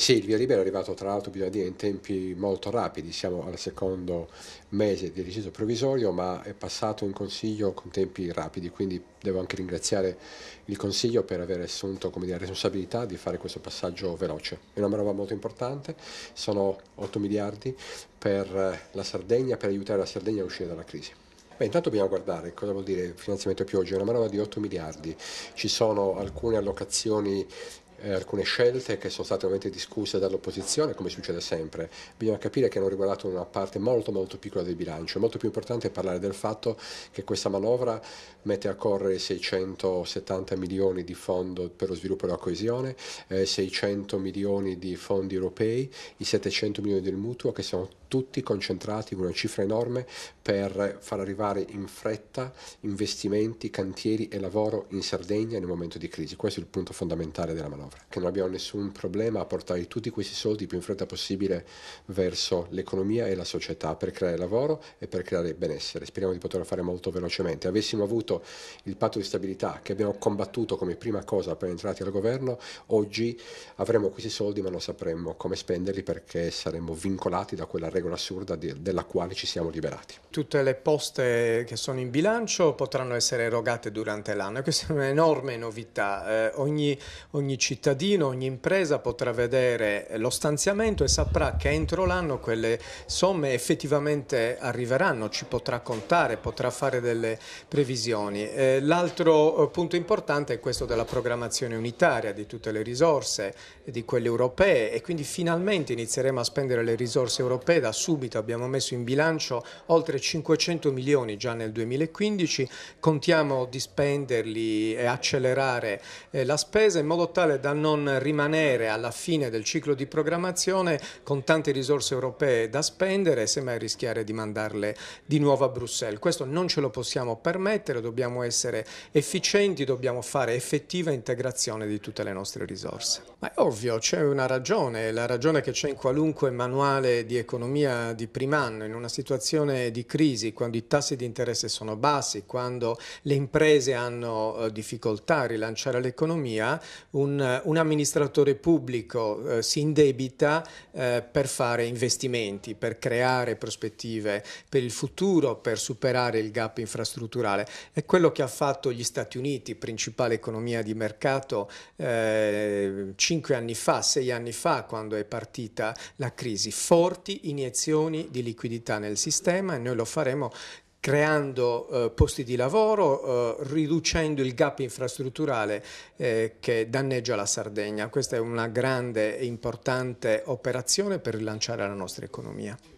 Sì, il via libera è arrivato tra l'altro, bisogna dire, in tempi molto rapidi, siamo al secondo mese di reciso provvisorio, ma è passato in Consiglio con tempi rapidi, quindi devo anche ringraziare il Consiglio per aver assunto dire, la responsabilità di fare questo passaggio veloce. È una manovra molto importante, sono 8 miliardi per eh, la Sardegna, per aiutare la Sardegna a uscire dalla crisi. Beh, intanto dobbiamo guardare cosa vuol dire finanziamento pioggia, è una manovra di 8 miliardi, ci sono alcune allocazioni eh, alcune scelte che sono state ovviamente discusse dall'opposizione, come succede sempre. Bisogna capire che hanno riguardato una parte molto molto piccola del bilancio. È molto più importante parlare del fatto che questa manovra mette a correre 670 milioni di fondo per lo sviluppo e la coesione, 600 eh, milioni di fondi europei, i 700 milioni del mutuo che sono tutti concentrati con una cifra enorme per far arrivare in fretta investimenti, cantieri e lavoro in Sardegna nel momento di crisi. Questo è il punto fondamentale della manovra, che non abbiamo nessun problema a portare tutti questi soldi più in fretta possibile verso l'economia e la società per creare lavoro e per creare benessere. Speriamo di poterlo fare molto velocemente. Avessimo avuto il patto di stabilità che abbiamo combattuto come prima cosa appena entrati al governo, oggi avremmo questi soldi ma non sapremmo come spenderli perché saremmo vincolati da quella rete regola assurda di, della quale ci siamo liberati. Tutte le poste che sono in bilancio potranno essere erogate durante l'anno e questa è un'enorme novità. Eh, ogni, ogni cittadino, ogni impresa potrà vedere lo stanziamento e saprà che entro l'anno quelle somme effettivamente arriveranno, ci potrà contare, potrà fare delle previsioni. Eh, l'altro eh, punto importante è questo della programmazione unitaria di tutte le risorse, di quelle europee e quindi finalmente inizieremo a spendere le risorse europee da da subito abbiamo messo in bilancio oltre 500 milioni già nel 2015, contiamo di spenderli e accelerare eh, la spesa in modo tale da non rimanere alla fine del ciclo di programmazione con tante risorse europee da spendere e semmai rischiare di mandarle di nuovo a Bruxelles. Questo non ce lo possiamo permettere, dobbiamo essere efficienti, dobbiamo fare effettiva integrazione di tutte le nostre risorse. Ma è ovvio, c'è una ragione, la ragione che c'è in qualunque manuale di economia l'economia di primanno in una situazione di crisi, quando i tassi di interesse sono bassi, quando le imprese hanno eh, difficoltà a rilanciare l'economia, un, un, amministratore pubblico eh, si indebita eh, per fare investimenti, per creare prospettive per il futuro, per superare il gap infrastrutturale. È quello che ha fatto gli Stati Uniti, principale economia di mercato, eh, cinque anni fa, sei anni fa, quando è partita la crisi. Forti in iniezioni di liquidità nel sistema e noi lo faremo creando eh, posti di lavoro, eh, riducendo il gap infrastrutturale eh, che danneggia la Sardegna. Questa è una grande e importante operazione per rilanciare la nostra economia.